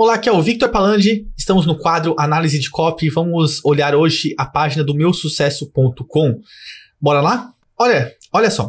Olá, aqui é o Victor Palandi. Estamos no quadro Análise de Copy vamos olhar hoje a página do meusucesso.com. Bora lá? Olha, olha só.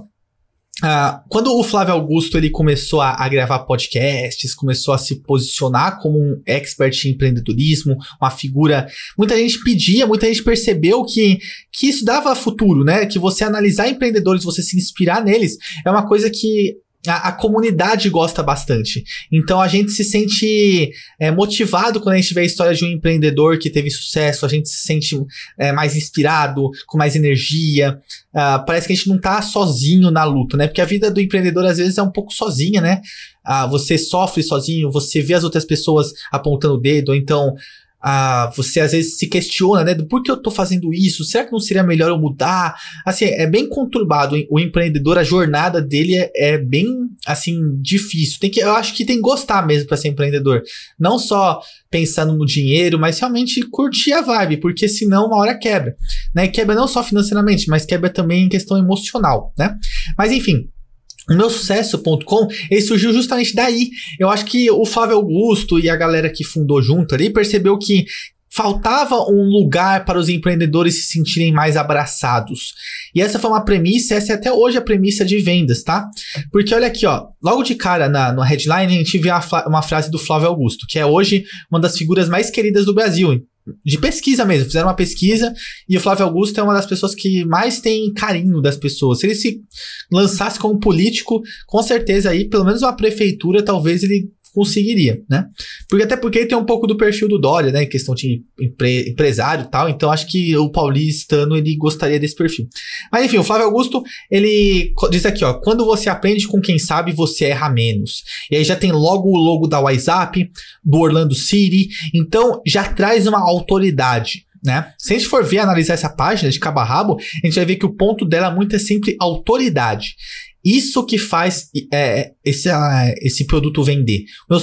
Uh, quando o Flávio Augusto ele começou a, a, gravar podcasts, começou a se posicionar como um expert em empreendedorismo, uma figura, muita gente pedia, muita gente percebeu que, que isso dava futuro, né? Que você analisar empreendedores, você se inspirar neles, é uma coisa que a, a, comunidade gosta bastante. Então a gente se sente é, motivado quando a gente vê a história de um empreendedor que teve sucesso, a gente se sente é, mais inspirado, com mais energia. Uh, parece que a gente não está sozinho na luta, né? Porque a vida do empreendedor às vezes é um pouco sozinha, né? Uh, você sofre sozinho, você vê as outras pessoas apontando o dedo, ou então ah, você às vezes se questiona, né? Por que eu tô fazendo isso? Será que não seria melhor eu mudar? Assim, é bem conturbado. O empreendedor, a jornada dele é, é bem, assim, difícil. Tem que, eu acho que tem que gostar mesmo para ser empreendedor. Não só pensando no dinheiro, mas realmente curtir a vibe, porque senão uma hora quebra, né? Quebra não só financeiramente, mas quebra também em questão emocional, né? Mas enfim, meusucesso.com, sucesso.com surgiu justamente daí. Eu acho que o Flávio Augusto e a galera que fundou junto ali percebeu que faltava um lugar para os empreendedores se sentirem mais abraçados. E essa foi uma premissa, essa é até hoje a premissa de vendas, tá? Porque olha aqui, ó, logo de cara na, na headline a gente vê a, uma frase do Flávio Augusto, que é hoje uma das figuras mais queridas do Brasil de pesquisa mesmo, fizeram uma pesquisa e o Flávio Augusto é uma das pessoas que mais tem carinho das pessoas. Se ele se lançasse como político, com certeza aí, pelo menos uma prefeitura, talvez ele conseguiria, né? Porque até porque tem um pouco do perfil do Dória, né? Em questão de empre empresário e tal. Então acho que o paulistano ele gostaria desse perfil. Mas enfim, o Flávio Augusto ele diz aqui, ó, quando você aprende com quem sabe, você erra menos. E aí já tem logo o logo da WhatsApp, do Orlando City. Então já traz uma autoridade. Né? Se a gente for ver analisar essa página de cabo a rabo, a gente vai ver que o ponto dela muito é sempre autoridade. Isso que faz é, é, esse, ah, esse produto vender. O meu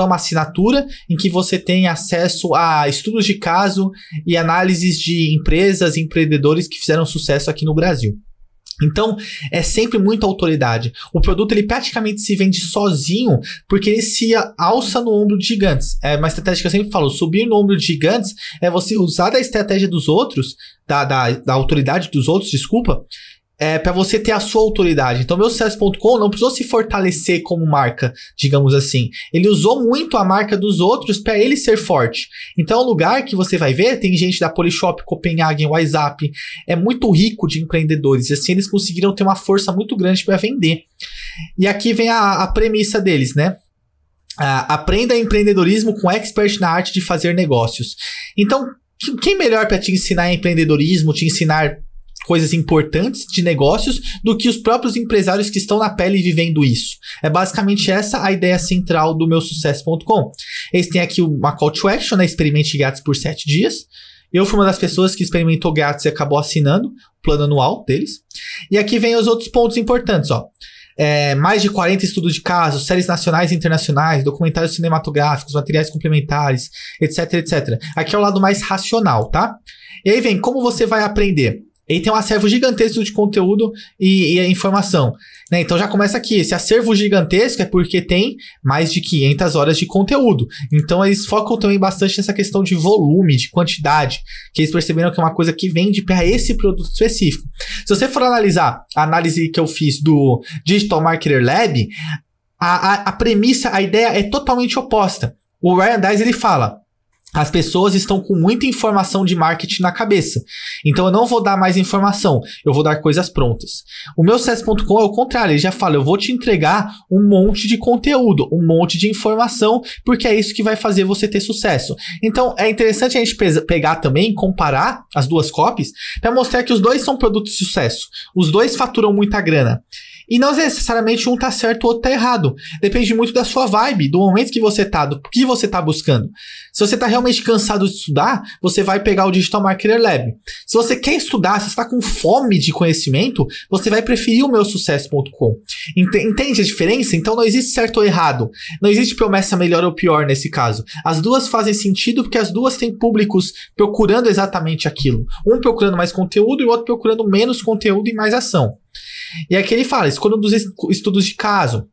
é uma assinatura em que você tem acesso a estudos de caso e análises de empresas e empreendedores que fizeram sucesso aqui no Brasil. Então, é sempre muita autoridade. O produto ele praticamente se vende sozinho, porque ele se alça no ombro de gigantes. É uma estratégia que eu sempre falo, subir no ombro de gigantes é você usar da estratégia dos outros, da, da, da autoridade dos outros, desculpa, é, para você ter a sua autoridade. Então, meu sucesso.com não precisou se fortalecer como marca, digamos assim. Ele usou muito a marca dos outros para ele ser forte. Então, o lugar que você vai ver, tem gente da Polishop, Copenhagen, WhatsApp, é muito rico de empreendedores. E assim, eles conseguiram ter uma força muito grande para vender. E aqui vem a, a premissa deles, né? Ah, aprenda empreendedorismo com expert na arte de fazer negócios. Então, quem melhor para te ensinar empreendedorismo, te ensinar coisas importantes de negócios do que os próprios empresários que estão na pele vivendo isso. É basicamente essa a ideia central do meu sucesso.com. Eles têm aqui uma call to action, né? Experimente grátis por 7 dias. Eu fui uma das pessoas que experimentou grátis e acabou assinando o plano anual deles. E aqui vem os outros pontos importantes, ó. É, mais de 40 estudos de casos, séries nacionais e internacionais, documentários cinematográficos, materiais complementares, etc, etc. Aqui é o lado mais racional, tá? E aí vem como você vai aprender. Ele tem um acervo gigantesco de conteúdo e, e informação. Né? Então já começa aqui. Esse acervo gigantesco é porque tem mais de 500 horas de conteúdo. Então eles focam também bastante nessa questão de volume, de quantidade, que eles perceberam que é uma coisa que vende para esse produto específico. Se você for analisar a análise que eu fiz do Digital Marketer Lab, a, a, a premissa, a ideia é totalmente oposta. O Ryan Dice ele fala: as pessoas estão com muita informação de marketing na cabeça. Então eu não vou dar mais informação, eu vou dar coisas prontas. O meu sucesso.com é o contrário, ele já fala, eu vou te entregar um monte de conteúdo, um monte de informação, porque é isso que vai fazer você ter sucesso. Então é interessante a gente pegar também, comparar as duas copies, para mostrar que os dois são produtos de sucesso. Os dois faturam muita grana. E não necessariamente um tá certo, o outro tá errado. Depende muito da sua vibe, do momento que você tá, do que você tá buscando. Se você tá realmente cansado de estudar, você vai pegar o Digital Marketer Lab. Se você quer estudar, se está com fome de conhecimento, você vai preferir o meu sucesso.com. Entende a diferença? Então não existe certo ou errado. Não existe promessa melhor ou pior nesse caso. As duas fazem sentido porque as duas têm públicos procurando exatamente aquilo. Um procurando mais conteúdo e o outro procurando menos conteúdo e mais ação. E aqui é ele fala: escolha um dos estudos de caso.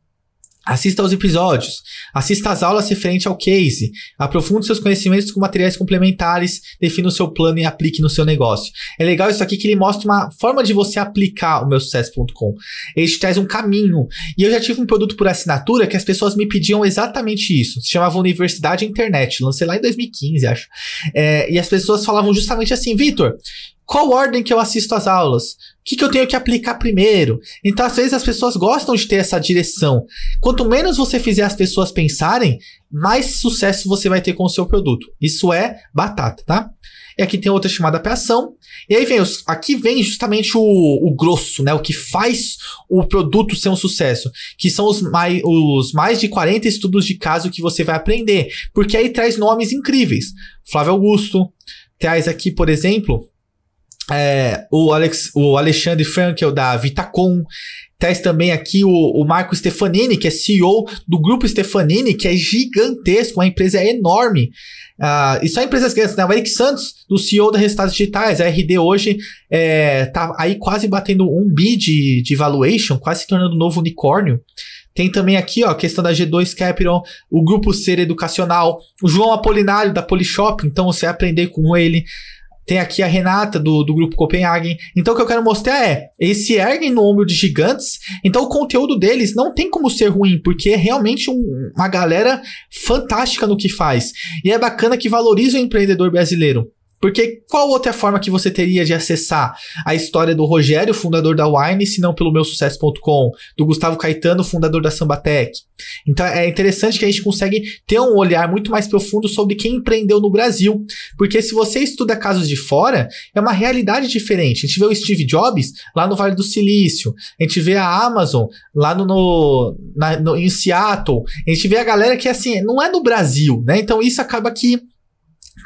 Assista aos episódios, assista às aulas referente ao case, aprofunde seus conhecimentos com materiais complementares, defina o seu plano e aplique no seu negócio. É legal isso aqui que ele mostra uma forma de você aplicar o meu sucesso.com. Ele te traz um caminho. E eu já tive um produto por assinatura que as pessoas me pediam exatamente isso. Se chamava Universidade Internet, lancei lá em 2015, acho. É, e as pessoas falavam justamente assim, Vitor, qual ordem que eu assisto às aulas? O que, que eu tenho que aplicar primeiro? Então, às vezes, as pessoas gostam de ter essa direção. Quanto menos você fizer as pessoas pensarem, mais sucesso você vai ter com o seu produto. Isso é batata, tá? E aqui tem outra chamada para ação. E aí vem, os, aqui vem justamente o, o, grosso, né? O que faz o produto ser um sucesso. Que são os mais, os mais de 40 estudos de caso que você vai aprender. Porque aí traz nomes incríveis. Flávio Augusto, traz aqui, por exemplo, é, o, Alex, o Alexandre Frankel é da Vitacom. Traz também aqui o, o Marco Stefanini, que é CEO do grupo Stefanini, que é gigantesco, uma empresa enorme. Uh, e só empresas grandes, né? O Eric Santos, do CEO da Resultados Digitais, a RD hoje é, tá aí quase batendo um bi de, de valuation, quase se tornando um novo unicórnio. Tem também aqui, ó, a questão da G2 Capital, o grupo Ser Educacional, o João Apolinário da Polishop, então você vai aprender com ele tem aqui a Renata do, do grupo Copenhagen. Então o que eu quero mostrar é, eles se erguem no ombro de gigantes, então o conteúdo deles não tem como ser ruim, porque é realmente um, uma galera fantástica no que faz. E é bacana que valoriza o empreendedor brasileiro. Porque qual outra forma que você teria de acessar a história do Rogério, fundador da Wine, se não pelo meu sucesso.com, do Gustavo Caetano, fundador da Sambatec? Então é interessante que a gente consegue ter um olhar muito mais profundo sobre quem empreendeu no Brasil. Porque se você estuda casos de fora, é uma realidade diferente. A gente vê o Steve Jobs lá no Vale do Silício, a gente vê a Amazon lá no, no, na, no em Seattle, a gente vê a galera que assim, não é no Brasil, né? Então isso acaba que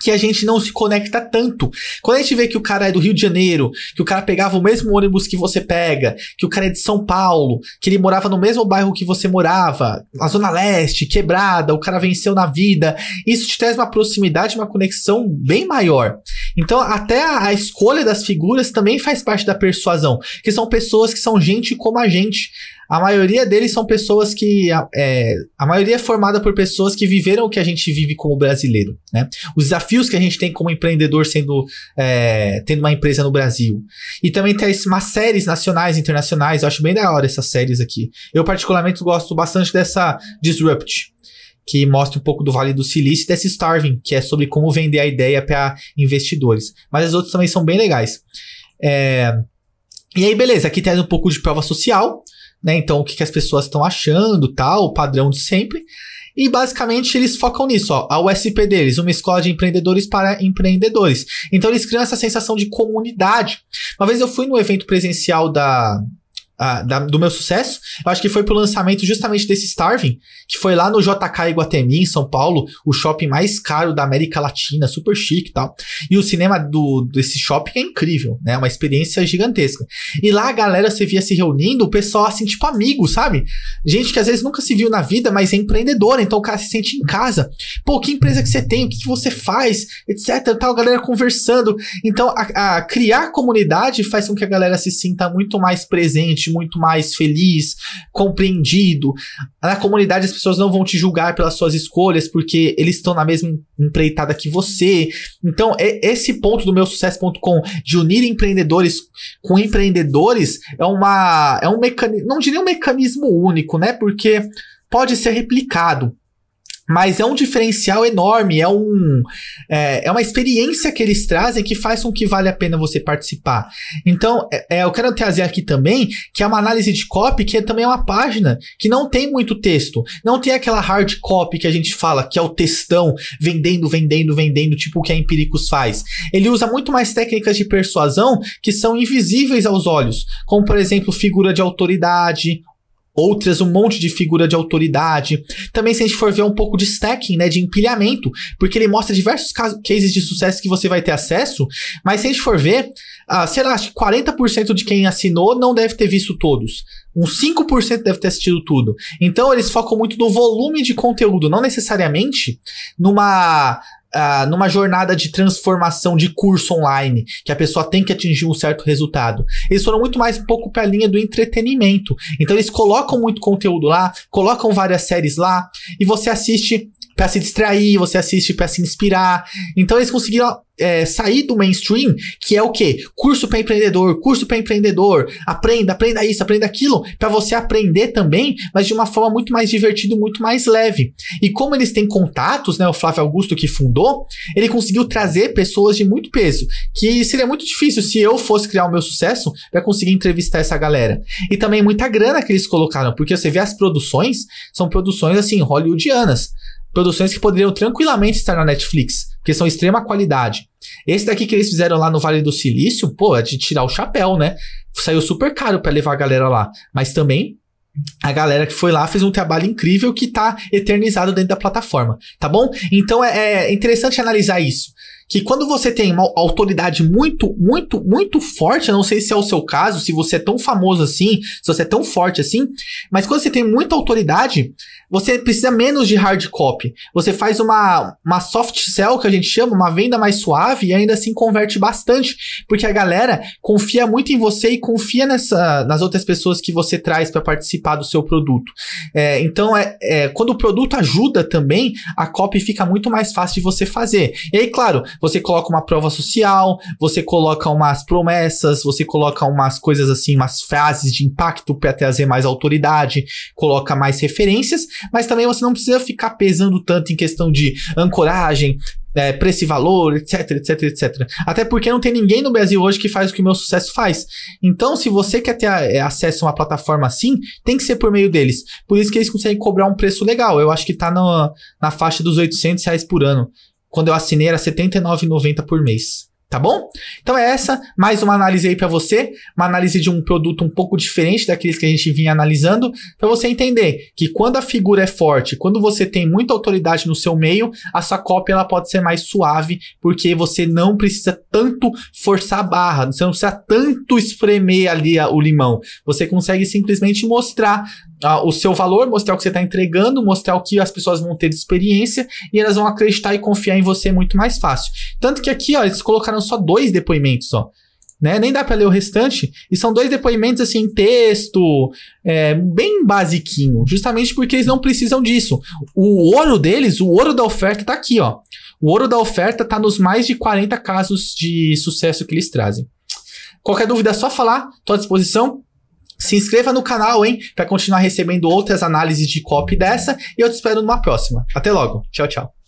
que a gente não se conecta tanto. Quando a gente vê que o cara é do Rio de Janeiro, que o cara pegava o mesmo ônibus que você pega, que o cara é de São Paulo, que ele morava no mesmo bairro que você morava, na Zona Leste, quebrada, o cara venceu na vida, isso te traz uma proximidade, uma conexão bem maior. Então, até a, a, escolha das figuras também faz parte da persuasão, que são pessoas que são gente como a gente. A maioria deles são pessoas que. É, a maioria é formada por pessoas que viveram o que a gente vive como brasileiro. Né? Os desafios que a gente tem como empreendedor sendo é, tendo uma empresa no Brasil. E também tem umas séries nacionais e internacionais. Eu acho bem da hora essas séries aqui. Eu, particularmente, gosto bastante dessa Disrupt que mostra um pouco do Vale do Silício e dessa Starving, que é sobre como vender a ideia para investidores. Mas as outras também são bem legais. É... E aí, beleza, aqui traz um pouco de prova social, né? Então, o que, que as pessoas estão achando, tal, o padrão de sempre. E basicamente eles focam nisso, ó, a USP deles, uma escola de empreendedores para empreendedores. Então eles criam essa sensação de comunidade. Uma vez eu fui no evento presencial da, da, do meu sucesso, eu acho que foi pro lançamento justamente desse Starving, que foi lá no JK Iguatemi, em São Paulo, o shopping mais caro da América Latina, super chique e tal. E o cinema do, desse shopping é incrível, né? Uma experiência gigantesca. E lá a galera se via se reunindo, o pessoal assim, tipo amigo, sabe? Gente que às vezes nunca se viu na vida, mas é empreendedora, então o cara se sente em casa. Pô, que empresa que você tem? O que, que você faz? Etc. Tal, a galera conversando. Então, a, a criar comunidade faz com que a galera se sinta muito mais presente, muito mais feliz, compreendido. Na comunidade as pessoas não vão te julgar pelas suas escolhas, porque eles estão na mesma empreitada que você. Então, é esse ponto do meu sucesso.com de unir empreendedores com empreendedores é uma é um mecanismo, não diria um mecanismo único, né? Porque pode ser replicado. Mas é um diferencial enorme, é, um, é, é, uma experiência que eles trazem que faz com que vale a pena você participar. Então, é, é eu quero trazer aqui também que é uma análise de copy, que é também uma página que não tem muito texto. Não tem aquela hard copy que a gente fala, que é o textão, vendendo, vendendo, vendendo, tipo o que a Empiricus faz. Ele usa muito mais técnicas de persuasão que são invisíveis aos olhos, como, por exemplo, figura de autoridade, outras um monte de figura de autoridade. Também se a gente for ver um pouco de stacking, né, de empilhamento, porque ele mostra diversos casos, cases de sucesso que você vai ter acesso, mas se a gente for ver, ah, sei lá, acho que 40% de quem assinou não deve ter visto todos. Uns 5% deve ter assistido tudo. Então eles focam muito no volume de conteúdo, não necessariamente numa ah, numa jornada de transformação de curso online, que a pessoa tem que atingir um certo resultado. Eles foram muito mais um pouco para a linha do entretenimento. Então eles colocam muito conteúdo lá, colocam várias séries lá, e você assiste para se distrair, você assiste para se inspirar. Então eles conseguiram é, sair do mainstream, que é o quê? Curso para empreendedor, curso para empreendedor, aprenda, aprenda isso, aprenda aquilo, para você aprender também, mas de uma forma muito mais divertida, muito mais leve. E como eles têm contatos, né, o Flávio Augusto que fundou, ele conseguiu trazer pessoas de muito peso, que seria muito difícil se eu fosse criar o meu sucesso para conseguir entrevistar essa galera. E também muita grana que eles colocaram, porque você vê as produções, são produções assim hollywoodianas produções que poderiam tranquilamente estar na Netflix, porque são extrema qualidade. Esse daqui que eles fizeram lá no Vale do Silício, pô, é de tirar o chapéu, né? Saiu super caro para levar a galera lá, mas também a galera que foi lá fez um trabalho incrível que tá eternizado dentro da plataforma, tá bom? Então é, é interessante analisar isso que quando você tem uma autoridade muito, muito, muito forte, não sei se é o seu caso, se você é tão famoso assim, se você é tão forte assim, mas quando você tem muita autoridade, você precisa menos de hard copy. Você faz uma, uma soft sell, que a gente chama, uma venda mais suave e ainda assim converte bastante, porque a galera confia muito em você e confia nessa, nas outras pessoas que você traz para participar do seu produto. É, então, é, é, quando o produto ajuda também, a copy fica muito mais fácil de você fazer. E aí, claro, você coloca uma prova social, você coloca umas promessas, você coloca umas coisas assim, umas frases de impacto para trazer mais autoridade, coloca mais referências, mas também você não precisa ficar pesando tanto em questão de ancoragem, é, preço e valor, etc, etc, etc. Até porque não tem ninguém no Brasil hoje que faz o que o meu sucesso faz. Então, se você quer ter é, acesso a uma plataforma assim, tem que ser por meio deles. Por isso que eles conseguem cobrar um preço legal. Eu acho que tá na na faixa dos 800 reais por ano. Quando eu assinei era R$ 79,90 por mês. Tá bom? Então é essa, mais uma análise aí para você, uma análise de um produto um pouco diferente daqueles que a gente vinha analisando, para você entender que quando a figura é forte, quando você tem muita autoridade no seu meio, a sua cópia ela pode ser mais suave, porque você não precisa tanto forçar a barra, você não precisa tanto espremer ali a, o limão. Você consegue simplesmente mostrar ah, o seu valor, mostrar o que você está entregando, mostrar o que as pessoas vão ter de experiência e elas vão acreditar e confiar em você muito mais fácil. Tanto que aqui, ó, eles colocaram só dois depoimentos, ó. Né? Nem dá para ler o restante. E são dois depoimentos assim, texto, é, bem basiquinho, justamente porque eles não precisam disso. O ouro deles, o ouro da oferta tá aqui, ó. O ouro da oferta tá nos mais de 40 casos de sucesso que eles trazem. Qualquer dúvida é só falar, tô à disposição. Se inscreva no canal, hein, para continuar recebendo outras análises de copy dessa e eu te espero numa próxima. Até logo. Tchau, tchau.